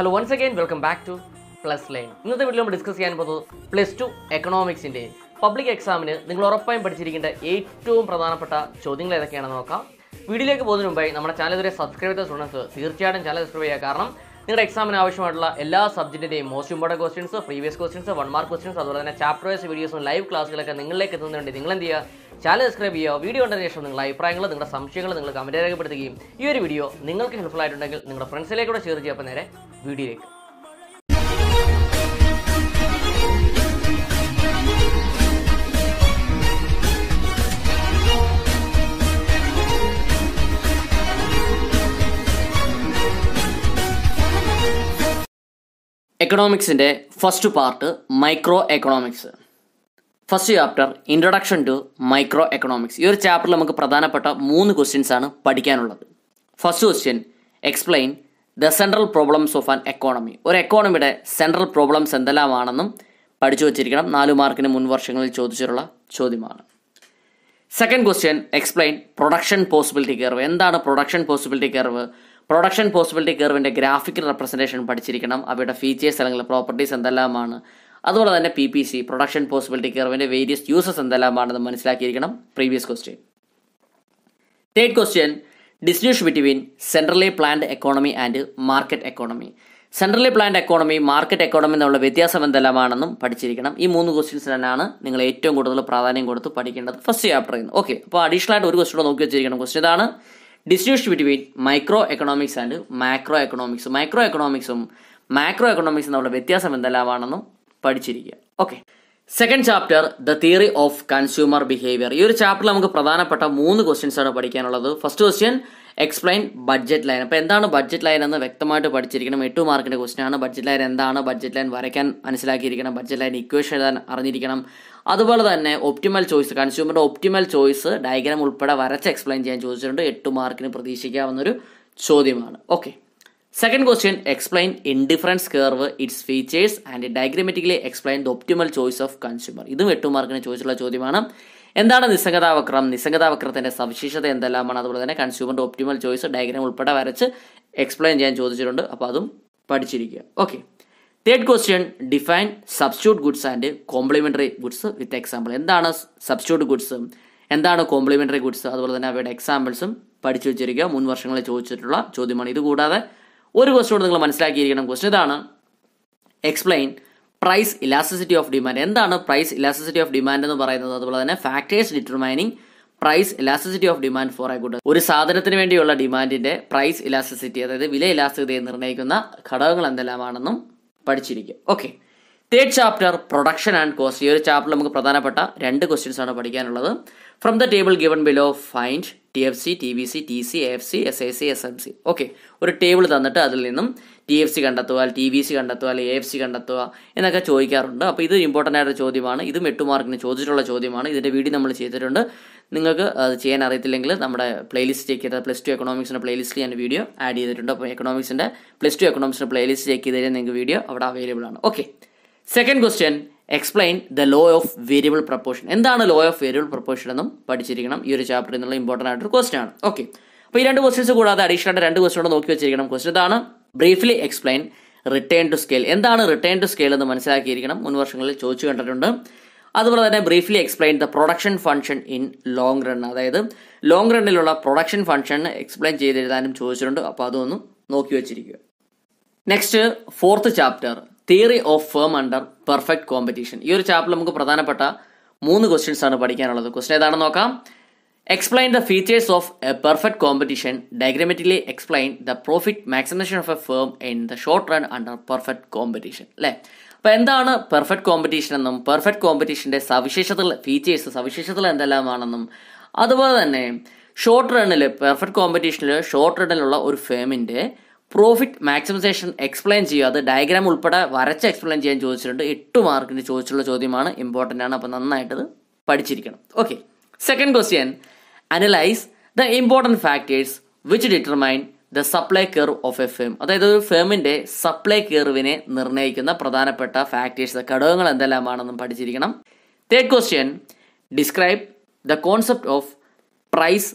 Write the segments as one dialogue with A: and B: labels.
A: hello once again welcome back to plus line ഇന്നത്തെ വീട്ടിൽ നമ്മൾ ഡിസ്കസ് ചെയ്യാൻ പോകുന്നത് പ്ലസ് ടു എക്കണോമിക്സിൻ്റെ പബ്ലിക് എക്സാമിന് നിങ്ങൾ ഉറപ്പായും പഠിച്ചിരിക്കേണ്ട ഏറ്റവും പ്രധാനപ്പെട്ട ചോദ്യങ്ങൾ ഏതൊക്കെയാണെന്ന് നോക്കാം വീഡിയോയിലേക്ക് പോകുന്നതിന് മുമ്പായി നമ്മുടെ ചാനൽ വരെ സബ്സ്ക്രൈബ് ചെയ്ത സ്റ്റുഡൻസ് തീർച്ചയായിട്ടും ചാനൽ സബ്സ്ക്രൈബ് ചെയ്യുക കാരണം നിങ്ങളുടെ എക്സാമിന് ആവശ്യമായിട്ടുള്ള എല്ലാ സബ്ജക്റ്റിൻ്റെയും most important questions previous questions one mark questions അതുപോലെ തന്നെ ചാപ്റ്റർ വൈസ് വീഡിയോസും ലൈവ് ക്ലാസ്സുകളൊക്കെ നിങ്ങളിലേക്ക് എത്തുന്നുണ്ട് നിങ്ങൾ എന്ത് ചെയ്യുക ചാനൽ സബ്സ്ക്രൈബ് ചെയ്യുക വീഡിയോ കണ്ടതിന് ശേഷം നിങ്ങളുടെ അഭിപ്രായങ്ങൾ നിങ്ങളുടെ സംശയങ്ങൾ നിങ്ങൾ കമൻറ്റ് രേഖപ്പെടുത്തുകയും ഈ ഒരു വീഡിയോ നിങ്ങൾക്ക് ഹെൽപ്ഫുൾ ആയിട്ടുണ്ടെങ്കിൽ നിങ്ങളുടെ ഫ്രണ്ട്സിലേക്കൂടെ ഷെയർ ചെയ്യുക നേരെ വീഡിയോയിലേക്ക് എക്കണോമിക്സിൻ്റെ first part micro economics first chapter introduction to micro economics ഈ ഒരു ചാപ്റ്ററിൽ നമുക്ക് പ്രധാനപ്പെട്ട മൂന്ന് ക്വസ്റ്റ്യൻസ് ആണ് പഠിക്കാനുള്ളത് first question explain the central problems of an economy ഒരു എക്കോണമിയുടെ സെൻട്രൽ പ്രോബ്ലംസ് എന്തെല്ലാമാണെന്നും പഠിച്ചു വച്ചിരിക്കണം നാല് മാർക്കിന് മുൻ വർഷങ്ങളിൽ ചോദിച്ചിട്ടുള്ള ചോദ്യമാണ് second question explain production possibility curve എന്താണ് production possibility curve production possibility കർവിൻ്റെ ഗ്രാഫിക്കൽ റെപ്രസെൻറ്റേഷൻ പഠിച്ചിരിക്കണം അവയുടെ ഫീച്ചേഴ്സ് അല്ലെങ്കിൽ പ്രോപ്പർട്ടീസ് എന്തെല്ലാമാണ് അതുപോലെ തന്നെ P P C production possibility കർവിൻ്റെ വേരിയസ് യൂസസ് എന്തെല്ലാമാണെന്ന് മനസ്സിലാക്കിയിരിക്കണം previous question third question distinguish between centrally planned economy and market economy centrally planned economy market economy എന്നുള്ള വ്യത്യാസം എന്തെല്ലാമാണെന്നും പഠിച്ചിരിക്കണം ഈ മൂന്ന് ക്വസ്റ്റ്യൻസ് തന്നെയാണ് നിങ്ങൾ ഏറ്റവും കൂടുതൽ പ്രാധാന്യം കൊടുത്ത് പഠിക്കേണ്ടത് ഫസ്റ്റ് ചാപ്റ്ററിൽ നിന്ന് ഓക്കെ അപ്പോൾ അഡീഷണൽ ആയിട്ട് ഒരു ക്വസ്റ്റ്യൻ നോക്കി വെച്ചിരിക്കണം ക്വസ്റ്റ്യൻ ഇതാണ് distribution between micro economics and macro economics micro എക്കണോമിക്സും മാക്രോ എക്കണോമിക്സും തമ്മിലുള്ള വ്യത്യാസം എന്തെല്ലാമാണെന്നും പഠിച്ചിരിക്കുക okay second chapter the theory of consumer behaviour ഈ ഒരു ചാപ്റ്ററിൽ നമുക്ക് പ്രധാനപ്പെട്ട മൂന്ന് ക്വസ്റ്റ്യൻസ് ആണ് പഠിക്കാനുള്ളത് first question explain budget line അപ്പോൾ എന്താണ് ബഡ്ജറ്റ് ലൈൻ എന്ന് വ്യക്തമായിട്ട് പഠിച്ചിരിക്കണം എട്ടു മാർക്കിൻ്റെ ക്വസ്റ്റ്യൻ ആണ് ബഡ്ജറ്റ് ലൈൻ എന്താണ് ബഡ്ജറ്റ് ലൈൻ വരയ്ക്കാൻ മനസ്സിലാക്കിയിരിക്കണം ബഡ്ജറ്റ് ലൈൻ ഇക്വേഷൻ എഴുതാൻ അറിഞ്ഞിരിക്കണം അതുപോലെ തന്നെ ഒപ്റ്റിമൽ ചോയ്സ് കൺസ്യൂമറുടെ ഒപ്റ്റിമൽ ചോയ്സ് ഡയഗ്രാം ഉൾപ്പെടെ വരച്ച് എക്സ്പ്ലെയിൻ ചെയ്യാൻ ചോദിച്ചിട്ടുണ്ട് എട്ടു മാർക്കിന് പ്രതീക്ഷിക്കാവുന്നൊരു ചോദ്യമാണ് okay second question explain difference curve its features and diagrammatically explain the optimal choice of consumer ഇതും എട്ടു മാർക്കിന് ചോദിച്ചിട്ടുള്ള ചോദ്യമാണ് എന്താണ് നിസ്സംഗതാവക്രം നിസ്സംഗതാവക്രത്തിൻ്റെ സവിശേഷത എന്തെല്ലാമാണ് അതുപോലെ തന്നെ കൺസ്യൂമറിൻ്റെ ഒപ്റ്റിമൽ ചോയ്സ് ഡയഗ്രാം ഉൾപ്പെടെ വരച്ച് എക്സ്പ്ലെയിൻ ചെയ്യാൻ ചോദിച്ചിട്ടുണ്ട് അപ്പോൾ അതും പഠിച്ചിരിക്കുക okay third question define substitute goods and complementary goods with example എന്താണ് സബ്സ്റ്റിറ്റ്യൂട്ട് ഗുഡ്സ് എന്താണ് കോംപ്ലിമെൻ്ററി ഗുഡ്സ് അതുപോലെ തന്നെ അവയുടെ എക്സാമ്പിൾസും പഠിച്ചു വെച്ചിരിക്കുക മുൻ വർഷങ്ങളിൽ ചോദിച്ചിട്ടുള്ള ചോദ്യമാണ് ഇത് കൂടാതെ ഒരു ക്വസ്റ്റ്യോട് നിങ്ങൾ മനസ്സിലാക്കിയിരിക്കണം ക്വസ്റ്റ്യൻ ഇതാണ് explain price elasticity of demand എന്താണ് പ്രൈസ് ഇലാസ്റ്റിസിറ്റി ഓഫ് ഡിമാൻഡ് എന്ന് പറയുന്നത് അതുപോലെ തന്നെ factors determining price elasticity of demand for a good ഒരു സാധനത്തിന് വേണ്ടിയുള്ള ഡിമാൻഡിന്റെ പ്രൈസ് ഇലാസ്റ്റിസിറ്റി അതായത് വില ഇലാസ്തികതയെ നിർണ്ണയിക്കുന്ന ഘടകങ്ങൾ എന്തെല്ലാമാണെന്നും പഠിച്ചിരിക്കും okay third chapter production and cost ഈ ഒരു ചാപ്റ്റർ നമുക്ക് പ്രധാനപ്പെട്ട രണ്ട് ക്വസ്റ്റ്യൻസ് ആണ് പഠിക്കാനുള്ളത് from the table given below find T F C T V C T C F C S I C S M C okay ഒരു table തന്നിട്ട് അതിൽ നിന്നും ടി എഫ് സി കണ്ടെത്തുക ടി ബി സി കണ്ടെത്തുക അല്ലെങ്കിൽ A F C കണ്ടെത്തുക എന്നൊക്കെ ചോദിക്കാറുണ്ട് അപ്പോൾ ഇത് ഇമ്പോർട്ടൻ്റ് ആയിട്ട് ചോദ്യമാണ് ഇതും എട്ട് മാർക്കിന് ചോദിച്ചിട്ടുള്ള ചോദ്യമാണ് ഇതിൻ്റെ വീഡിയോ നമ്മൾ ചെയ്തിട്ടുണ്ട് നിങ്ങൾക്ക് അത് ചെയ്യാൻ അറിയത്തില്ലെങ്കിൽ നമ്മുടെ പ്ലേലിസ്റ്റ് ചെക്ക് ചെയ്ത പ്ലസ് ടു എക്കണോമിക്സിൻ്റെ പ്ലേലിസ്റ്റിൽ ഞാൻ വീഡിയോ ആഡ് ചെയ്തിട്ടുണ്ട് അപ്പോൾ എക്കണോമിക്സിൻ്റെ പ്ലസ് ടു എക്കണോമിക്സിൻ്റെ പ്ലേലിസ്റ്റ് ചെക്ക് ചെയ്ത് കഴിഞ്ഞാൽ നിങ്ങൾക്ക് വീഡിയോ അവിടെ അവൈലബിൾ ആണ് okay second question explain the law of variable proportion എന്താണ് ലോ ഓഫ് വേരിയബിൾ പ്രപ്പോർഷൻ എന്നും പഠിച്ചിരിക്കണം ഈ ഒരു ചാപ്റ്ററിൽ നിന്നുള്ള ഇമ്പോർട്ടൻ്റ് ആയിട്ടൊരു ക്വസ്റ്റ്യൻ ആണ് ഓക്കെ അപ്പോൾ ഈ രണ്ട് ക്വസ്റ്റ്യൻസ് കൂടാതെ അഡീഷണൽ ആയിട്ട് രണ്ട് ക്വസ്റ്റ്യൻ കൂടെ നോക്കി വെച്ചിരിക്കണം ക്വസ്റ്റ്യൻ ഇതാണ് briefly explain return to scale എന്താണ് റിട്ടേൺ ടു സ്കെയിൽ എന്ന് മനസ്സിലാക്കിയിരിക്കണം മുൻ വർഷങ്ങളിൽ ചോദിച്ചു കണ്ടിട്ടുണ്ട് അതുപോലെ തന്നെ briefly explain the production function in long run അതായത് ലോങ് റണ്ണിലുള്ള പ്രൊഡക്ഷൻ ഫംഗ്ഷൻ എക്സ്പ്ലെയിൻ ചെയ്തെഴുതാനും ചോദിച്ചിട്ടുണ്ട് അപ്പോൾ അതൊന്നും നോക്കി വെച്ചിരിക്കുക next fourth chapter theory of firm under perfect competition ഈ ഒരു ചാപ്റ്റർ നമുക്ക് പ്രധാനപ്പെട്ട മൂന്ന് ക്വസ്റ്റ്യൻസ് ആണ് പഠിക്കാനുള്ളത് ക്വസ്റ്റ്യൻ ഏതാണെന്ന് നോക്കാം explain the features of a perfect competition diagrammatically explain the profit maximisation of a firm in the short run under perfect competition അല്ലേ അപ്പോൾ എന്താണ് പെർഫെക്റ്റ് കോമ്പറ്റീഷൻ എന്നും പെർഫെക്റ്റ് കോമ്പറ്റീഷൻ്റെ സവിശേഷതകൾ ഫീച്ചേഴ്സ് സവിശേഷതകൾ എന്തെല്ലാമാണെന്നും അതുപോലെ തന്നെ ഷോർട്ട് റണ്ണിൽ പെർഫെക്റ്റ് കോമ്പറ്റീഷനിൽ ഷോർട്ട് റണ്ണിലുള്ള ഒരു ഫേമിൻ്റെ പ്രോഫിറ്റ് മാക്സിമൈസേഷൻ എക്സ്പ്ലെയിൻ ചെയ്യുക അത് ഡയഗ്രാം ഉൾപ്പെടെ വരച്ച് എക്സ്പ്ലെയിൻ ചെയ്യാൻ ചോദിച്ചിട്ടുണ്ട് എട്ട് മാർക്കിന് ചോദിച്ചുള്ള ചോദ്യമാണ് ഇമ്പോർട്ടൻ്റ് ആണ് അപ്പോൾ നന്നായിട്ടത് പഠിച്ചിരിക്കണം okay second question analyse the important factors which determine the supply curve of a firm അതായത് ഒരു ഫേമിൻ്റെ സപ്ലൈ കെയർവിനെ നിർണ്ണയിക്കുന്ന പ്രധാനപ്പെട്ട ഫാക്ടേഴ്സ് ഘടകങ്ങൾ എന്തെല്ലാമാണെന്നും പഠിച്ചിരിക്കണം third question describe the concept of price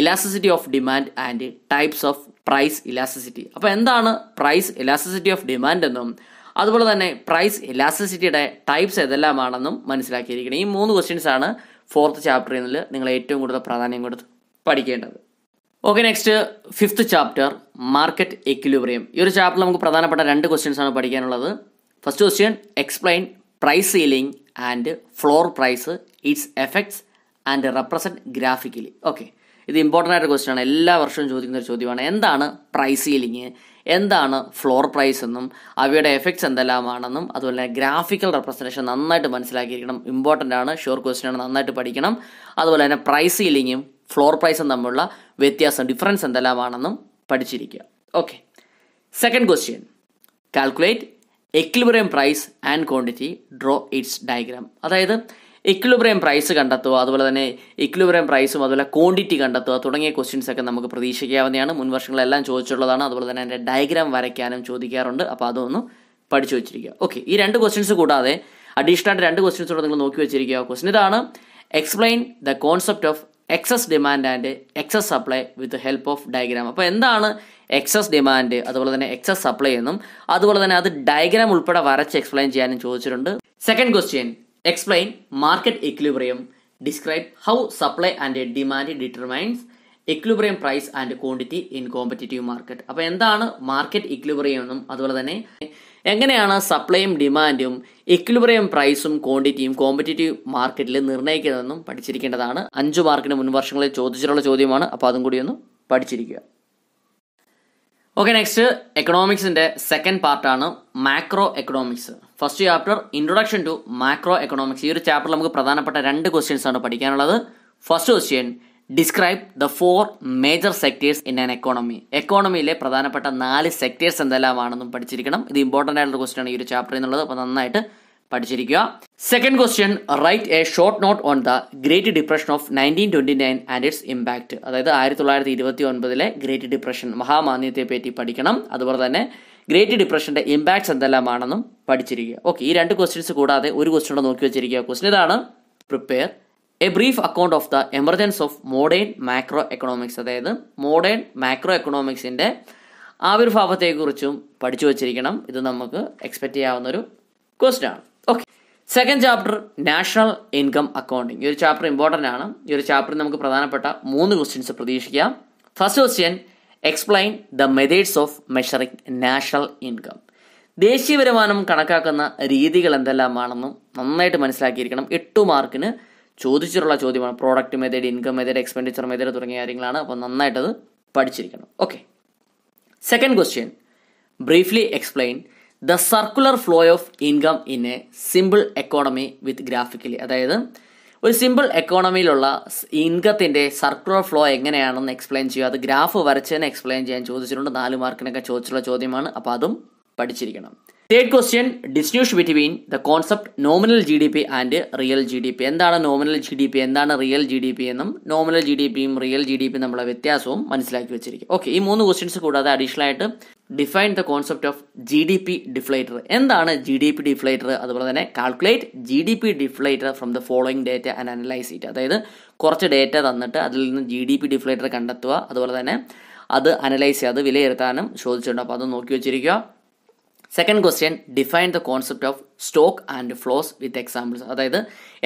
A: elasticity of demand and types of price elasticity അപ്പോൾ എന്താണ് price elasticity of demand എന്നും അതുപോലെ തന്നെ പ്രൈസ് ഇലാസ്റ്റിസിറ്റിയുടെ ടൈപ്സ് ഏതെല്ലാമാണെന്നും മനസ്സിലാക്കിയിരിക്കണം ഈ മൂന്ന് ക്വസ്റ്റ്യൻസ് ആണ് ഫോർത്ത് ചാപ്റ്ററിൽ നിന്ന് നിങ്ങൾ ഏറ്റവും കൂടുതൽ പ്രാധാന്യം കൊടുത്ത് പഠിക്കേണ്ടത് okay next fifth chapter market equilibrium ഈ ഒരു ചാപ്റ്ററിൽ നമുക്ക് പ്രധാനപ്പെട്ട രണ്ട് ക്വസ്റ്റ്യൻസ് ആണ് പഠിക്കാനുള്ളത് first question explain price ceiling and floor price its effects and represent graphically okay ഇത് ഇമ്പോർട്ടൻ്റ് ആയിട്ട് ക്വസ്റ്റ്യൻ ആണ് എല്ലാ വർഷവും ചോദിക്കുന്ന ഒരു ചോദ്യമാണ് എന്താണ് പ്രൈസ് സീലിംഗ് എന്താണ് ഫ്ലോർ പ്രൈസ് എന്നും അവയുടെ എഫക്ട്സ് എന്തെല്ലാമാണെന്നും അതുപോലെ ഗ്രാഫിക്കൽ റെപ്രസെൻറ്റേഷൻ നന്നായിട്ട് മനസ്സിലാക്കിയിരിക്കണം ഇമ്പോർട്ടൻ്റ് ആണ് ഷുവർ ക്വസ്റ്റ്യൻ ആണ് നന്നായിട്ട് പഠിക്കണം അതുപോലെ തന്നെ പ്രൈസ് സീലിങ്ങും ഫ്ലോർ പ്രൈസും തമ്മിലുള്ള വ്യത്യാസം ഡിഫറൻസ് എന്തെല്ലാമാണെന്നും പഠിച്ചിരിക്കുക okay second question calculate equilibrium price and quantity draw its diagram അതായത് എക്വിലിബ്രിയം പ്രൈസ് കണ്ടെത്തുക അതുപോലെ തന്നെ എക്വിലിബ്രിയം പ്രൈസും അതുപോലെ ക്വാണ്ടിറ്റി കണ്ടെത്തുക തുടങ്ങിയ ക്വസ്റ്റ്യൻസ് ഒക്കെ നമുക്ക് പ്രതീക്ഷിക്കാവുന്നതാണ് മുൻവർഷങ്ങളെല്ലാം വർഷങ്ങളെല്ലാം ചോദിച്ചിട്ടുള്ളതാണ് അതുപോലെ തന്നെ അതിൻ്റെ ഡയഗ്രാം വരയ്ക്കാനും ചോദിക്കാറുണ്ട് അപ്പോൾ അതൊന്ന് പഠിച്ചു വെച്ചിരിക്കുക ഓക്കെ ഈ രണ്ട് ക്വസ്റ്റ്യൻസ് കൂടാതെ അഡീഷണൽ ആയിട്ട് രണ്ട് ക്വസ്റ്റ്യൻസ് കൂടെ നിങ്ങൾ നോക്കി വെച്ചിരിക്കുക ക്വസ്റ്റ്യൻ ഇതാണ് explain the concept of excess demand and excess supply with help of diagram അപ്പോൾ എന്താണ് എക്സസ് ഡിമാൻഡ് അതുപോലെ തന്നെ എക്സസ് സപ്ലൈ എന്നും അതുപോലെ തന്നെ അത് ഡയഗ്രാം ഉൾപ്പെടെ വരച്ച് എക്സ്പ്ലെയിൻ ചെയ്യാനും ചോദിച്ചിട്ടുണ്ട് second question explain market equilibrium describe how supply and demand determines equilibrium price and quantity in competitive market അപ്പോൾ എന്താണ് മാർക്കറ്റ് ഇക്വിബ്രിയം എന്നും അതുപോലെ തന്നെ എങ്ങനെയാണ് സപ്ലൈയും ഡിമാൻഡും ഇക്വിബ്രിയം പ്രൈസും ക്വാണ്ടിറ്റിയും കോമ്പറ്റേറ്റീവ് മാർക്കറ്റിൽ നിർണ്ണയിക്കുന്നതെന്നും പഠിച്ചിരിക്കേണ്ടതാണ് അഞ്ച് മാർക്കിന് മുൻവർഷങ്ങളിൽ ചോദിച്ചിട്ടുള്ള ചോദ്യമാണ് അപ്പോൾ അതും കൂടി ഒന്ന് പഠിച്ചിരിക്കുക ഓക്കെ നെക്സ്റ്റ് എക്കണോമിക്സിന്റെ സെക്കൻഡ് പാർട്ടാണ് macro economics first chapter introduction to macro economics ഈ ഒരു ചാപ്റ്ററിൽ നമുക്ക് പ്രധാനപ്പെട്ട രണ്ട് ക്വസ്റ്റ്യൻസ് ആണ് പഠിക്കാനുള്ളത് first question describe the four major sectors in an economy എക്കോണമിയിലെ പ്രധാനപ്പെട്ട നാല് സെക്ടേഴ്സ് എന്തെല്ലാമാണെന്നും പഠിച്ചിരിക്കണം ഇത് ഇമ്പോർട്ടൻ്റ് ആയിട്ടുള്ള ക്വസ്റ്റ്യൻ ആണ് ഈ ഒരു ചാപ്റ്ററിൽ എന്നുള്ളത് അപ്പോൾ നന്നായിട്ട് പഠിച്ചിരിക്കുക second question write a short note on the great depression of nineteen twenty nine and its impact അതായത് ആയിരത്തി തൊള്ളായിരത്തി ഇരുപത്തി ഒൻപതിലെ ഗ്രേറ്റ് ഡിപ്രഷൻ മഹാമാന്യത്തെ പറ്റി പഠിക്കണം അതുപോലെ തന്നെ ഗ്രേറ്റ് ഡിപ്രഷൻ്റെ ഇമ്പാക്ട്സ് എന്തെല്ലാമാണെന്നും പഠിച്ചിരിക്കുക ഓക്കെ ഈ രണ്ട് ക്വസ്റ്റ്യൻസ് കൂടാതെ ഒരു ക്വസ്റ്റ്യൻ നോക്കി വെച്ചിരിക്കുക ക്വസ്റ്റ്യൻ ഇതാണ് prepare a brief account of the emergence of modern macro economics അതായത് മോഡേൺ മാക്രോ എക്കണോമിക്സിൻ്റെ ആവിർഭാവത്തെക്കുറിച്ചും പഠിച്ചു വച്ചിരിക്കണം ഇത് നമുക്ക് എക്സ്പെക്റ്റ് ചെയ്യാവുന്ന ഒരു ക്വസ്റ്റ്യൻ ആണ് second chapter national income accounting ഈ ഒരു ചാപ്റ്റർ ഇമ്പോർട്ടൻ്റ് ആണ് ഈ ഒരു ചാപ്റ്ററിൽ നമുക്ക് പ്രധാനപ്പെട്ട മൂന്ന് ക്വസ്റ്റ്യൻസ് പ്രതീക്ഷിക്കാം first question explain the methods of measuring national income ദേശീയ വരുമാനം കണക്കാക്കുന്ന രീതികൾ എന്തെല്ലാമാണെന്നും നന്നായിട്ട് മനസ്സിലാക്കിയിരിക്കണം എട്ടു മാർക്കിന് ചോദിച്ചിട്ടുള്ള ചോദ്യമാണ് product method income method expenditure method തുടങ്ങിയ കാര്യങ്ങളാണ് അപ്പോൾ നന്നായിട്ടത് പഠിച്ചിരിക്കണം okay second question briefly explain the circular flow of income in a simple economy with graphically അതായത് ഒരു സിമ്പിൾ എക്കോണമിയിലുള്ള ഇൻകത്തിൻ്റെ സർക്കുലർ ഫ്ലോ എങ്ങനെയാണെന്ന് എക്സ്പ്ലെയിൻ ചെയ്യുക അത് ഗ്രാഫ് വരച്ചതിനെ എക്സ്പ്ലെയിൻ ചെയ്യാൻ ചോദിച്ചിട്ടുണ്ട് നാല് മാർക്കിനൊക്കെ ചോദിച്ചുള്ള ചോദ്യമാണ് അപ്പോൾ അതും പഠിച്ചിരിക്കണം third question distinguish between the concept nominal G D P and real G D P എന്താണ് നോമിനൽ ജി ഡി പി എന്താണ് റിയൽ ജി ഡി പി എന്നും നോമിനൽ ജി ഡി പിയും റിയൽ ജി ഡി പിയും തമ്മിലുള്ള വ്യത്യാസവും മനസ്സിലാക്കി വെച്ചിരിക്കും ഓക്കെ ഈ മൂന്ന് ക്വസ്റ്റ്യൻസ് കൂടാതെ അഡീഷണൽ ആയിട്ട് define the concept of G D P deflator എന്താണ് ജി ഡി പി ഡിഫ്ലേറ്റർ അതുപോലെ തന്നെ calculate G D P deflator from the following data and analyse it അതായത് കുറച്ച് ഡേറ്റ തന്നിട്ട് അതിൽ നിന്ന് ജി ഡി പി ഡിഫ്ലേറ്റർ കണ്ടെത്തുക അതുപോലെ തന്നെ അത് അനലൈസ് ചെയ്യുക അത് വിലയിരുത്താനും ചോദിച്ചിട്ടുണ്ട് അപ്പോൾ അത് നോക്കി വെച്ചിരിക്കുക second question define the concept of stock and flows with examples അതായത്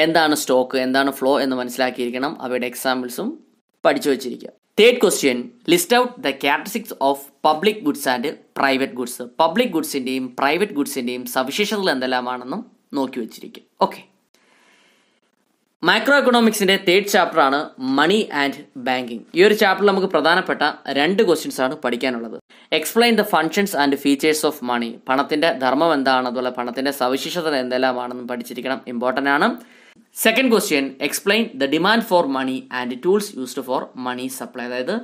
A: എന്താണ് സ്റ്റോക്ക് എന്താണ് ഫ്ലോ എന്ന് മനസ്സിലാക്കിയിരിക്കണം അവയുടെ എക്സാമ്പിൾസും പഠിച്ചു വെച്ചിരിക്കുക third question list out the characteristics of public goods and private goods public ഗുഡ്സിൻ്റെയും പ്രൈവറ്റ് ഗുഡ്സിൻ്റെയും സവിശേഷതകൾ എന്തെല്ലാമാണെന്നും നോക്കി വെച്ചിരിക്കും ഓക്കെ മൈക്രോ എക്കണോമിക്സിന്റെ തേർഡ് ചാപ്റ്റർ ആണ് മണി ആൻഡ് ബാങ്കിങ് ഈ ഒരു ചാപ്റ്ററിൽ നമുക്ക് പ്രധാനപ്പെട്ട രണ്ട് ക്വസ്റ്റ്യൻസ് ആണ് പഠിക്കാനുള്ളത് explain the functions and features of money പണത്തിന്റെ ധർമ്മം എന്താണ് അതുപോലെ പണത്തിന്റെ സവിശേഷത എന്തെല്ലാമാണെന്നും പഠിച്ചിരിക്കണം ഇമ്പോർട്ടൻ്റ് ആണ് second question explain the demand for money and tools used for money supply അതായത്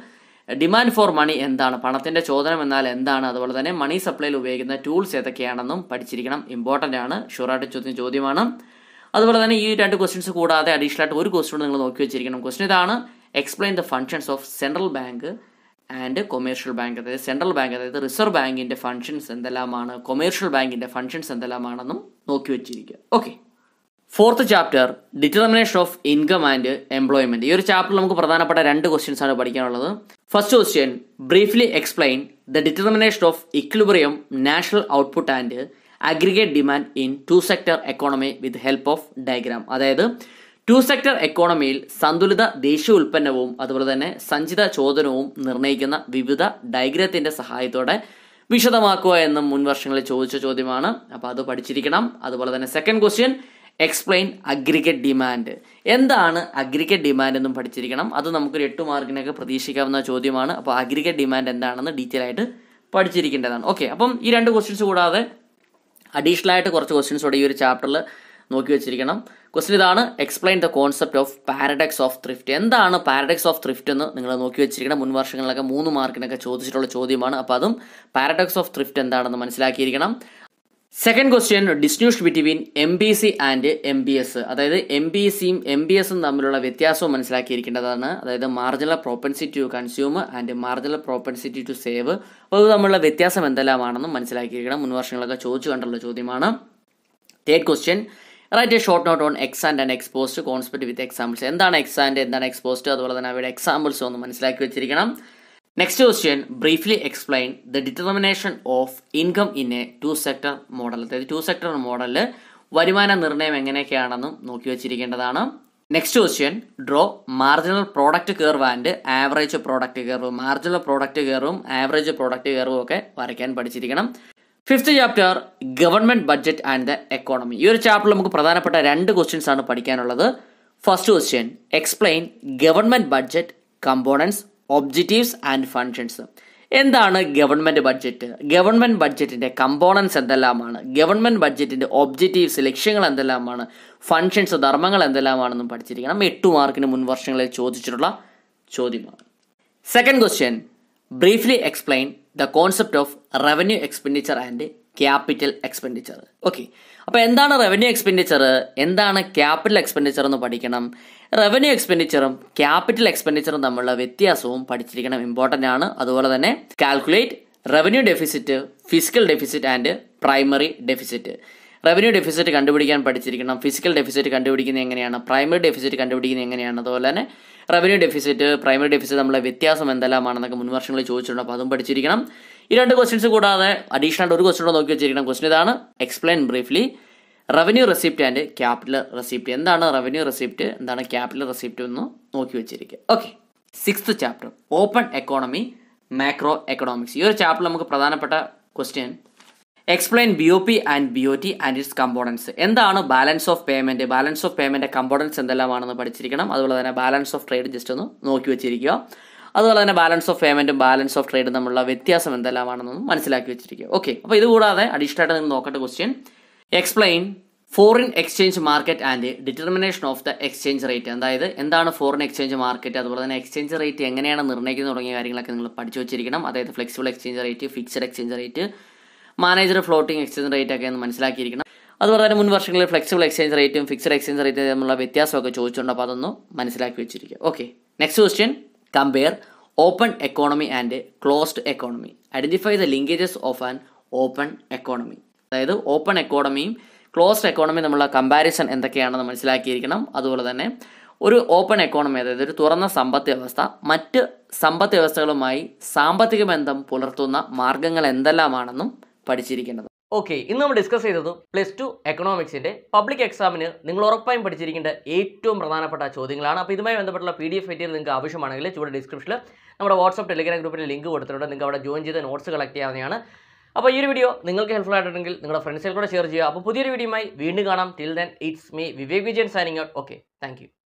A: ഡിമാൻഡ് ഫോർ മണി എന്താണ് പണത്തിന്റെ ചോദനം എന്നാൽ എന്താണ് അതുപോലെ തന്നെ മണി സപ്ലൈയിൽ ഉപയോഗിക്കുന്ന ടൂൾസ് ഏതൊക്കെയാണെന്നും പഠിച്ചിരിക്കണം ഇമ്പോർട്ടൻ്റ് ആണ് ഷുവറായിട്ട് ചോദ്യം ചോദ്യമാണ് അതുപോലെ തന്നെ ഈ രണ്ട് ക്വസ്റ്റ്യൻസ് കൂടാതെ അഡീഷണൽ ആയിട്ട് ഒരു ക്വസ്റ്റ്യൻ നിങ്ങൾ നോക്കി വെച്ചിരിക്കണം ക്വസ്റ്റ്യൻ ഇതാണ് explain the functions of central bank and commercial bank അതായത് സെൻട്രൽ ബാങ്ക് അതായത് റിസർവ് ബാങ്കിന്റെ ഫങ്ഷൻസ് എന്തെല്ലാമാണ് കൊമേഴ്ഷ്യൽ ബാങ്കിന്റെ ഫങ്ഷൻസ് എന്തെല്ലാമാണെന്നും നോക്കി വെച്ചിരിക്കുക okay fourth chapter determination of income and employment ഈ ഒരു ചാപ്റ്ററിൽ നമുക്ക് പ്രധാനപ്പെട്ട രണ്ട് ക്വസ്റ്റ്യൻസ് ആണ് പഠിക്കാനുള്ളത് first question briefly explain the determination of equilibrium national output and aggregate demand in two sector economy with help of diagram അതായത് ടു സെക്ടർ എക്കോണമിയിൽ സന്തുലിത ദേശീയ ഉൽപ്പന്നവും അതുപോലെ തന്നെ സഞ്ചിത ചോദനവും നിർണ്ണയിക്കുന്ന വിവിധ ഡയഗ്രത്തിന്റെ സഹായത്തോടെ വിശദമാക്കുക എന്ന് മുൻ വർഷങ്ങളിൽ ചോദിച്ച ചോദ്യമാണ് അപ്പോൾ അത് പഠിച്ചിരിക്കണം അതുപോലെ തന്നെ second question explain aggregate demand എന്താണ് അഗ്രിഗേറ്റ് ഡിമാൻഡ് എന്നും പഠിച്ചിരിക്കണം അത് നമുക്കൊരു എട്ട് മാർക്കിനൊക്കെ പ്രതീക്ഷിക്കാവുന്ന ചോദ്യമാണ് അപ്പോൾ അഗ്രിഗേറ്റ് ഡിമാൻഡ് എന്താണെന്ന് ഡീറ്റെയിൽ ആയിട്ട് പഠിച്ചിരിക്കേണ്ടതാണ് ഓക്കെ അപ്പം ഈ രണ്ട് ക്വസ്റ്റ്യൻസ് കൂടാതെ അഡീഷണൽ ആയിട്ട് കുറച്ച് ക്വസ്റ്റ്യൻസ് കൂടെ ഈ ഒരു ചാപ്റ്ററിൽ നോക്കി വെച്ചിരിക്കണം ക്വസ്റ്റ്യൻ ഇതാണ് explain the concept of paradox of thrift എന്താണ് പാരഡക്സ് ഓഫ് ത്രിഫ്റ്റ് എന്ന് നിങ്ങൾ നോക്കി വെച്ചിരിക്കണം മുൻ വർഷങ്ങളിലൊക്കെ മൂന്ന് മാർക്കിനൊക്കെ ചോദിച്ചിട്ടുള്ള ചോദ്യമാണ് അപ്പോൾ അതും പാരഡക്സ് ഓഫ് ത്രിഫ്റ്റ് എന്താണെന്ന് മനസ്സിലാക്കിയിരിക്കണം second question distinction between M B C and M B S അതായത് എം ബി സിയും എം ബി എസും തമ്മിലുള്ള വ്യത്യാസവും മനസ്സിലാക്കിയിരിക്കേണ്ടതാണ് അതായത് marginal propensity to consume and marginal propensity to save അത് തമ്മിലുള്ള വ്യത്യാസം എന്തെല്ലാമാണെന്നും മനസ്സിലാക്കിയിരിക്കണം മുൻ വർഷങ്ങളൊക്കെ ചോദിച്ചു കണ്ടുള്ള ചോദ്യമാണ് third question write a short note on ex and and ex post concept with examples എന്താണ് എക്സ് ആൻഡ് എന്താണ് എക്സ്പോസ്റ്റ് അതുപോലെ തന്നെ അവയുടെ എക്സാമ്പിൾസ് ഒന്ന് മനസ്സിലാക്കി വെച്ചിരിക്കണം next question briefly explain the determination of income in a two sector model അതായത് two sector മോഡലിൽ വരുമാന നിർണ്ണയം എങ്ങനെയൊക്കെയാണെന്നും നോക്കി വെച്ചിരിക്കേണ്ടതാണ് next question draw marginal product curve and average product curve marginal product കർവും ആവറേജ് പ്രോഡക്റ്റ് കർവും ഒക്കെ വരയ്ക്കാൻ പഠിച്ചിരിക്കണം fifth chapter government budget and the economy ഈ ഒരു ചാപ്റ്ററിൽ നമുക്ക് പ്രധാനപ്പെട്ട രണ്ട് ക്വസ്റ്റ്യൻസ് ആണ് പഠിക്കാനുള്ളത് first question explain government budget components objectives and functions എന്താണ് ഗവൺമെൻറ് ബഡ്ജറ്റ് ഗവൺമെൻറ് ബഡ്ജറ്റിൻ്റെ കമ്പോണൻസ് എന്തെല്ലാമാണ് ഗവൺമെൻറ് ബഡ്ജറ്റിൻ്റെ ഒബ്ജക്റ്റീവ്സ് ലക്ഷ്യങ്ങൾ എന്തെല്ലാമാണ് ഫങ്ഷൻസ് ധർമ്മങ്ങൾ എന്തെല്ലാമാണെന്നും പഠിച്ചിരിക്കണം എട്ട് മാർക്കിന് മുൻ വർഷങ്ങളിൽ ചോദിച്ചിട്ടുള്ള ചോദ്യമാണ് second question briefly explain the concept of revenue expenditure and capital expenditure okay അപ്പൊ എന്താണ് റവന്യൂ എക്സ്പെൻഡിച്ചർ എന്താണ് ക്യാപിറ്റൽ എക്സ്പെൻഡിച്ചർ എന്ന് പഠിക്കണം റവന്യൂ എക്സ്പെൻഡിച്ചറും ക്യാപിറ്റൽ എക്സ്പെൻഡിച്ചറും തമ്മിലുള്ള വ്യത്യാസവും പഠിച്ചിരിക്കണം ഇമ്പോർട്ടൻ്റ് ആണ് അതുപോലെ തന്നെ calculate revenue deficit fiscal deficit and primary deficit revenue deficit കണ്ടുപിടിക്കാൻ പഠിച്ചിരിക്കണം ഫിസിക്കൽ ഡെഫിസിറ്റ് കണ്ടുപിടിക്കുന്നത് എങ്ങനെയാണ് പ്രൈമറി ഡെഫിസിറ്റ് കണ്ടുപിടിക്കുന്നത് എങ്ങനെയാണ് അതുപോലെ തന്നെ റവന്യൂ ഡെഫിസിറ്റ് പ്രൈമറി ഡെഫിസിറ്റ് നമ്മളെ വ്യത്യാസം എന്തെല്ലാമാണെന്നൊക്കെ മുൻവർഷങ്ങളിൽ ചോദിച്ചിട്ടുണ്ട് അപ്പോൾ അതും പഠിച്ചിരിക്കണം ഈ രണ്ട് ക്വസ്റ്റ്യൻസ് കൂടാതെ അഡീഷണൽ ഒരു ക്വസ്റ്റ്യൻ കൂടെ നോക്കി വെച്ചിരിക്കണം ക്വസ്റ്റ്യൻ ഇതാണ് explain briefly revenue receipt and capital receipt എന്താണ് റവന്യൂ റെസിപ്റ്റ് എന്താണ് ക്യാപിറ്റൽ റെസിപ്റ്റ് എന്ന് നോക്കി വെച്ചിരിക്കുക okay six chapter open economy macro economics ഈ ഒരു ചാപ്റ്റർ നമുക്ക് പ്രധാനപ്പെട്ട question explain B O P and B O T and its components എന്താണ് balance of payment balance of payment components എന്തെല്ലാമാണെന്ന് പഠിച്ചിരിക്കണം അതുപോലെ തന്നെ ബാലൻസ് ഓഫ് ട്രേഡ് ജസ്റ്റ് ഒന്ന് നോക്കി വെച്ചിരിക്കുക അതുപോലെ തന്നെ ബാലൻസ് ഓഫ് പേയ്മെന്റും ബാലൻസ് ഓഫ് ട്രേഡും തമ്മിലുള്ള വ്യത്യാസം എന്തെല്ലാമാണെന്നൊന്നും മനസ്സിലാക്കി വെച്ചിരിക്കുക ഓക്കെ അപ്പോൾ ഇതുകൂടാതെ അഡീഷണൽ ആയിട്ട് നിങ്ങൾ നോക്കേണ്ട question explain foreign exchange market and determination of the exchange rate അതായത് എന്താണ് ഫോറിൻ എക്സ്ചേഞ്ച് മാർക്കറ്റ് അതുപോലെ തന്നെ എക്സ്ചേഞ്ച് റേറ്റ് എങ്ങനെയാണ് നിർണ്ണയിക്കുന്നത് തുടങ്ങിയ കാര്യങ്ങളൊക്കെ നിങ്ങൾ പഠിച്ചു വെച്ചിരിക്കണം അതായത് flexible exchange rate fixed exchange rate managed floating exchange rate ഒക്കെ എന്ന് മനസ്സിലാക്കിയിരിക്കണം അതുപോലെ തന്നെ മുൻ വർഷങ്ങളിൽ ഫ്ലെക്സിബിൾ എക്സ്ചേഞ്ച് റേറ്റും ഫിക്സഡ് എക്സ്ചേഞ്ച് റേറ്റും തമ്മിലുള്ള വ്യത്യാസമൊക്കെ ചോദിച്ചുകൊണ്ട് അപ്പോൾ അതൊന്ന് മനസ്സിലാക്കി വെച്ചിരിക്കുക okay next question compare open economy and closed economy identify the linkages of an open economy അതായത് ഓപ്പൺ എക്കോണമിയും ക്ലോസ്ഡ് എക്കോണമിയും തമ്മിലുള്ള കമ്പാരിസൺ എന്തൊക്കെയാണെന്ന് മനസ്സിലാക്കിയിരിക്കണം അതുപോലെ തന്നെ ഒരു ഓപ്പൺ എക്കോണമി അതായത് ഒരു തുറന്ന സമ്പദ് വ്യവസ്ഥ മറ്റ് സമ്പദ് വ്യവസ്ഥകളുമായി സാമ്പത്തിക ബന്ധം പുലർത്തുന്ന മാർഗങ്ങൾ എന്തെല്ലാമാണെന്നും പഠിച്ചിരിക്കേണ്ടത് ഓക്കെ ഇന്ന് നമ്മൾ ഡിസ്കസ് ചെയ്തത് പ്ലസ് ടു എക്കണോമിക്സിൻ്റെ പബ്ലിക് എക്സാമിന് നിങ്ങൾ ഉറപ്പായും പഠിച്ചിരിക്കേണ്ട ഏറ്റവും പ്രധാനപ്പെട്ട ചോദ്യങ്ങളാണ് അപ്പോൾ ഇതുമായി ബന്ധപ്പെട്ടുള്ള പി ഡി എഫ് മെറ്റീരിയൽ നിങ്ങൾക്ക് ആവശ്യമാണെങ്കിൽ ചൂടെ ഡിസ്ക്രിപ്ഷനിൽ നമ്മുടെ വാട്സ്ആപ്പ് ടെലിഗ്രാം ഗ്രൂപ്പിൻ്റെ ലിങ്ക് കൊടുത്തിട്ടുണ്ട് നിങ്ങൾക്ക് അവിടെ ജോയിൻ ചെയ്ത് നോട്ട്സ് കളക്ട് ചെയ്യാവുന്നതാണ് അപ്പോൾ ഈ ഒരു വീഡിയോ നിങ്ങൾക്ക് ഹെൽപ്ഫുൾ ആയിട്ടുണ്ടെങ്കിൽ നിങ്ങളുടെ ഫ്രണ്ട്സിൽ കൂടെ ഷെയർ ചെയ്യുക അപ്പോൾ പുതിയൊരു വീഡിയോയുമായി വീണ്ടും കാണാം till then it's me Vivek Vijayan signing out okay thank